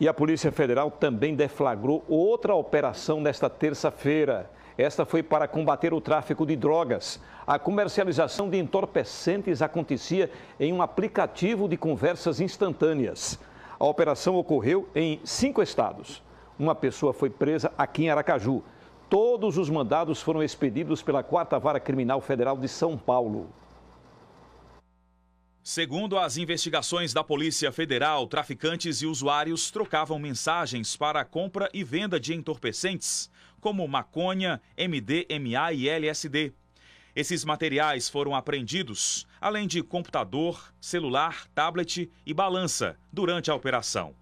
E a Polícia Federal também deflagrou outra operação nesta terça-feira. Esta foi para combater o tráfico de drogas. A comercialização de entorpecentes acontecia em um aplicativo de conversas instantâneas. A operação ocorreu em cinco estados. Uma pessoa foi presa aqui em Aracaju. Todos os mandados foram expedidos pela Quarta Vara Criminal Federal de São Paulo. Segundo as investigações da Polícia Federal, traficantes e usuários trocavam mensagens para a compra e venda de entorpecentes, como maconha, MDMA e LSD. Esses materiais foram apreendidos, além de computador, celular, tablet e balança, durante a operação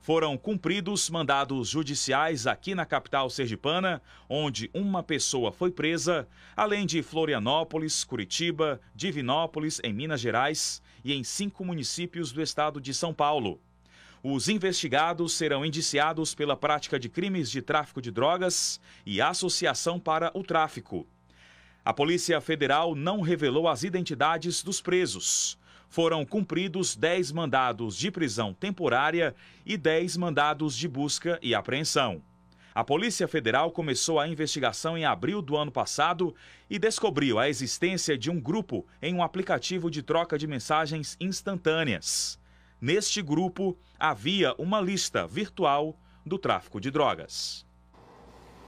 foram cumpridos mandados judiciais aqui na capital sergipana, onde uma pessoa foi presa, além de Florianópolis, Curitiba, Divinópolis, em Minas Gerais e em cinco municípios do estado de São Paulo. Os investigados serão indiciados pela prática de crimes de tráfico de drogas e associação para o tráfico. A Polícia Federal não revelou as identidades dos presos foram cumpridos 10 mandados de prisão temporária e 10 mandados de busca e apreensão. A Polícia Federal começou a investigação em abril do ano passado e descobriu a existência de um grupo em um aplicativo de troca de mensagens instantâneas. Neste grupo havia uma lista virtual do tráfico de drogas.